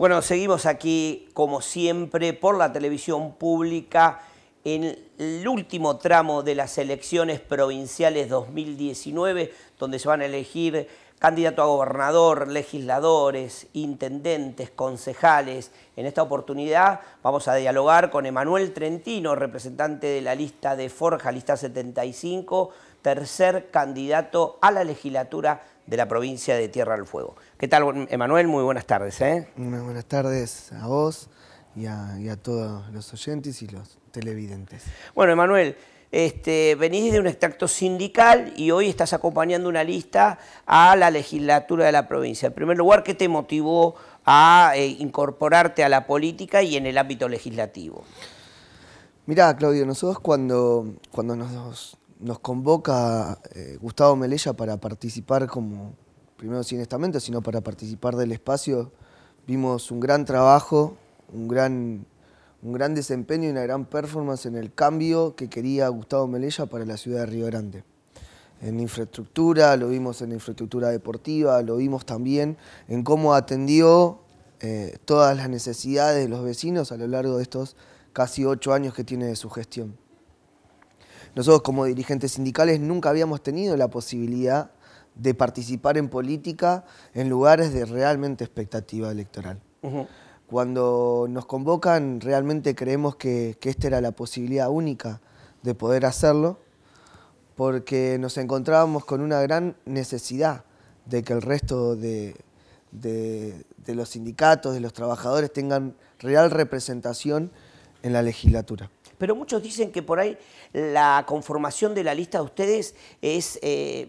Bueno, seguimos aquí, como siempre, por la televisión pública en el último tramo de las elecciones provinciales 2019, donde se van a elegir candidato a gobernador, legisladores, intendentes, concejales. En esta oportunidad vamos a dialogar con Emanuel Trentino, representante de la lista de Forja, lista 75, tercer candidato a la legislatura de la provincia de Tierra del Fuego. ¿Qué tal, Emanuel? Muy buenas tardes. ¿eh? Muy buenas tardes a vos y a, todos los oyentes y los televidentes. Bueno, Emanuel, este, venís de un extracto sindical y hoy estás acompañando una lista a la legislatura de la provincia. En primer lugar, ¿qué te motivó a eh, incorporarte a la política y en el ámbito legislativo? Mirá, Claudio, nosotros cuando, cuando nos nos convoca eh, Gustavo Melella para participar como, primero sin estamento, sino para participar del espacio. Vimos un gran trabajo, un gran, desempeño y una gran performance en el cambio que quería Gustavo Melella para la ciudad de Río Grande. En infraestructura, lo vimos en infraestructura deportiva, lo vimos también en cómo atendió eh, todas las necesidades de los vecinos a lo largo de estos casi ocho años que tiene de su gestión. Nosotros como dirigentes sindicales nunca habíamos tenido la posibilidad de participar en política en lugares de realmente expectativa electoral. Cuando nos convocan realmente creemos que, esta era la posibilidad única de poder hacerlo porque nos encontrábamos con una gran necesidad de que el resto de, los sindicatos, de los trabajadores, tengan real representación en la legislatura pero muchos dicen que por ahí la conformación de la lista de ustedes es, eh,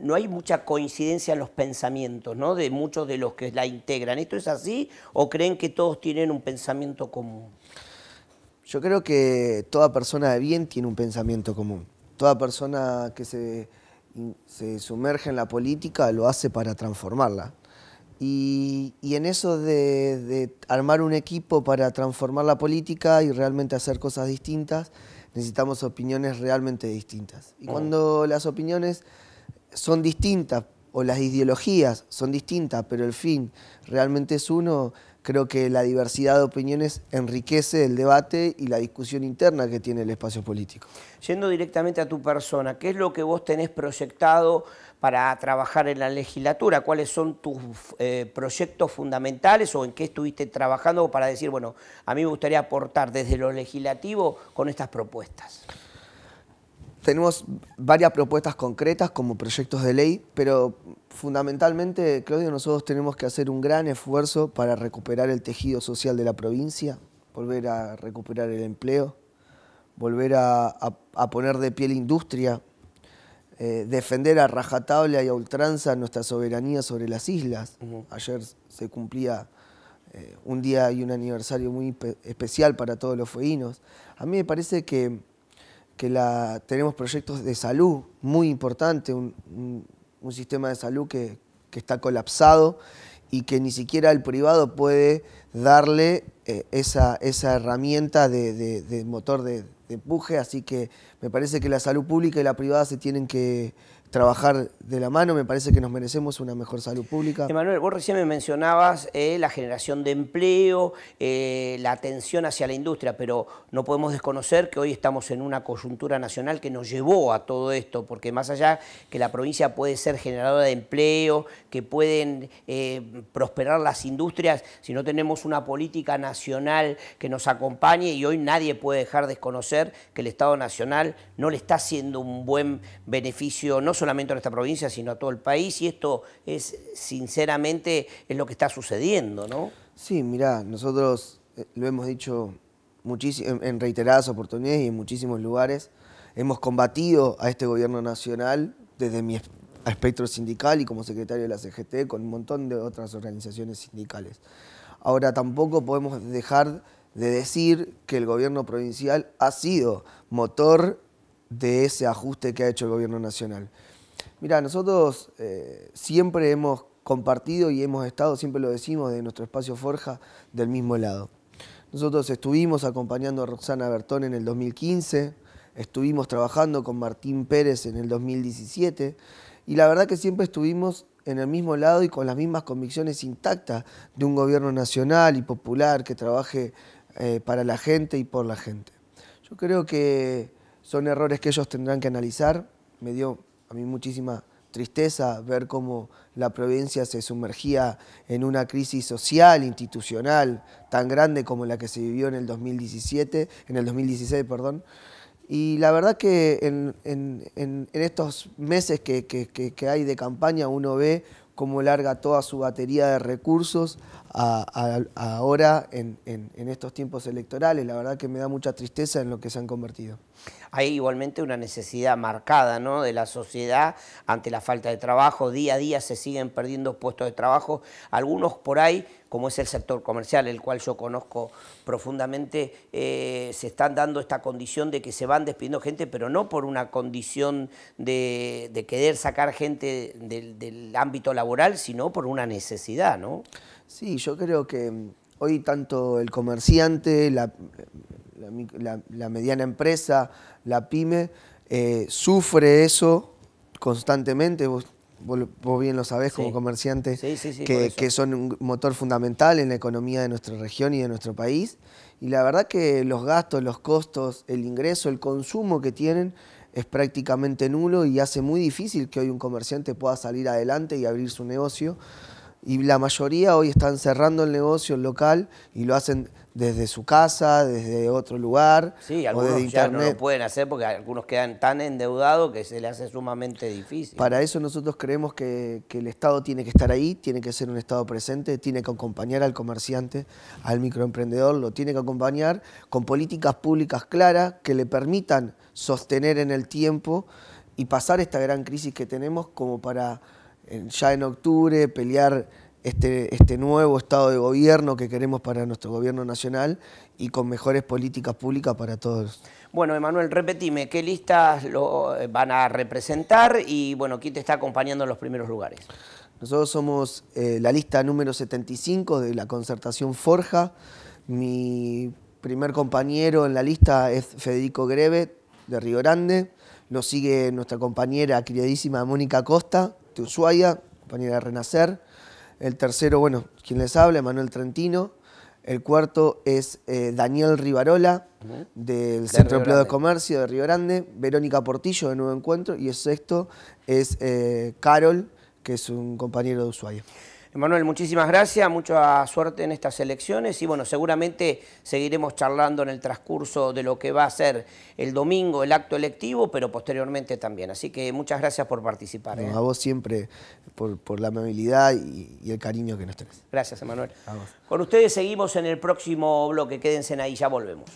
no hay mucha coincidencia en los pensamientos, ¿no? De muchos de los que la integran. ¿Esto es así o creen que todos tienen un pensamiento común? Yo creo que toda persona de bien tiene un pensamiento común. Toda persona que se, se sumerge en la política lo hace para transformarla. Y, en eso de, armar un equipo para transformar la política y realmente hacer cosas distintas, necesitamos opiniones realmente distintas. Y mm. cuando las opiniones son distintas o las ideologías son distintas, pero el fin realmente es uno, Creo que la diversidad de opiniones enriquece el debate y la discusión interna que tiene el espacio político. Yendo directamente a tu persona, ¿qué es lo que vos tenés proyectado para trabajar en la legislatura? ¿Cuáles son tus eh, proyectos fundamentales o en qué estuviste trabajando para decir, bueno, a mí me gustaría aportar desde lo legislativo con estas propuestas? Tenemos varias propuestas concretas como proyectos de ley, pero fundamentalmente, Claudio, nosotros tenemos que hacer un gran esfuerzo para recuperar el tejido social de la provincia, volver a recuperar el empleo, volver a, poner de pie la industria, eh, defender a rajatabla y a ultranza nuestra soberanía sobre las islas. Ayer se cumplía eh, un día y un aniversario muy especial para todos los fueguinos. A mí me parece que que tenemos proyectos de salud muy importantes, un, sistema de salud que, está colapsado y que ni siquiera el privado puede darle eh, esa, esa, herramienta de, motor de, empuje, así que me parece que la salud pública y la privada se tienen que trabajar de la mano, me parece que nos merecemos una mejor salud pública. Emanuel, vos recién me mencionabas eh, la generación de empleo, eh, la atención hacia la industria, pero no podemos desconocer que hoy estamos en una coyuntura nacional que nos llevó a todo esto, porque más allá que la provincia puede ser generadora de empleo, que pueden eh, prosperar las industrias, si no tenemos una política nacional que nos acompañe y hoy nadie puede dejar de desconocer que el Estado Nacional no le está haciendo un buen beneficio, no ...no solamente a nuestra provincia, sino a todo el país, y esto es sinceramente es lo que está sucediendo, ¿no? Sí, mirá, nosotros eh, lo hemos dicho en reiteradas oportunidades y en muchísimos lugares, hemos combatido a este gobierno nacional desde mi espectro sindical y como secretario de la CGT con un montón de otras organizaciones sindicales. Ahora tampoco podemos dejar de decir que el gobierno provincial ha sido motor de ese ajuste que ha hecho el gobierno nacional. Mira, nosotros eh, siempre hemos compartido y hemos estado, siempre lo decimos, de nuestro espacio Forja del mismo lado. Nosotros estuvimos acompañando a Roxana Bertón en el 2015, estuvimos trabajando con Martín Pérez en el 2017 y la verdad que siempre estuvimos en el mismo lado y con las mismas convicciones intactas de un gobierno nacional y popular que trabaje eh, para la gente y por la gente. Yo creo que son errores que ellos tendrán que analizar. Me dio a mí muchísima tristeza ver cómo la provincia se sumergía en una crisis social, institucional, tan grande como la que se vivió en el 2017, en el 2016, perdón. Y la verdad que en, estos meses que hay de campaña uno ve cómo larga toda su batería de recursos ahora en, estos tiempos electorales. La verdad que me da mucha tristeza en lo que se han convertido. Hay igualmente una necesidad marcada ¿no? de la sociedad ante la falta de trabajo. Día a día se siguen perdiendo puestos de trabajo. Algunos por ahí, como es el sector comercial, el cual yo conozco profundamente, eh, se están dando esta condición de que se van despidiendo gente, pero no por una condición de, querer sacar gente del, del ámbito laboral, sino por una necesidad, ¿no? Sí, yo creo que mm, hoy tanto el comerciante, la, mediana empresa, la pyme, eh, sufre eso constantemente. Vos, bien lo sabés como comerciante, que, son un motor fundamental en la economía de nuestra región y de nuestro país. Y la verdad que los gastos, los costos, el ingreso, el consumo que tienen es prácticamente nulo y hace muy difícil que hoy un comerciante pueda salir adelante y abrir su negocio y la mayoría hoy están cerrando el negocio local y lo hacen desde su casa, desde otro lugar. Sí, algunos desde internet. no lo pueden hacer porque algunos quedan tan endeudados que se le hace sumamente difícil. Para eso nosotros creemos que, el Estado tiene que estar ahí, tiene que ser un Estado presente, tiene que acompañar al comerciante, al microemprendedor, lo tiene que acompañar con políticas públicas claras que le permitan sostener en el tiempo y pasar esta gran crisis que tenemos como para ya en octubre, pelear este, este, nuevo estado de gobierno que queremos para nuestro gobierno nacional y con mejores políticas públicas para todos. Bueno, Emanuel, repetime, ¿qué listas lo eh, van a representar y bueno, quién te está acompañando en los primeros lugares? Nosotros somos eh, la lista número 75 de la concertación Forja. Mi primer compañero en la lista es Federico Greve, de Río Grande. Nos sigue nuestra compañera queridísima Mónica Costa, de Ushuaia, compañera de Renacer. El tercero, bueno, quien les habla, Manuel Trentino. El cuarto es eh, Daniel Rivarola, del de Centro de Comercio de Río Grande. Verónica Portillo, de Nuevo Encuentro. Y el sexto es eh, Carol, que es un compañero de Ushuaia. Emanuel, muchísimas gracias, mucha suerte en estas elecciones y bueno, seguramente seguiremos charlando en el transcurso de lo que va a ser el domingo el acto electivo, pero posteriormente también. Así que muchas gracias por participar. ¿eh? A vos siempre por, la amabilidad y, el cariño que nos tenés. Gracias, Emanuel. Con ustedes seguimos en el próximo bloque. Quédense ahí, ya volvemos.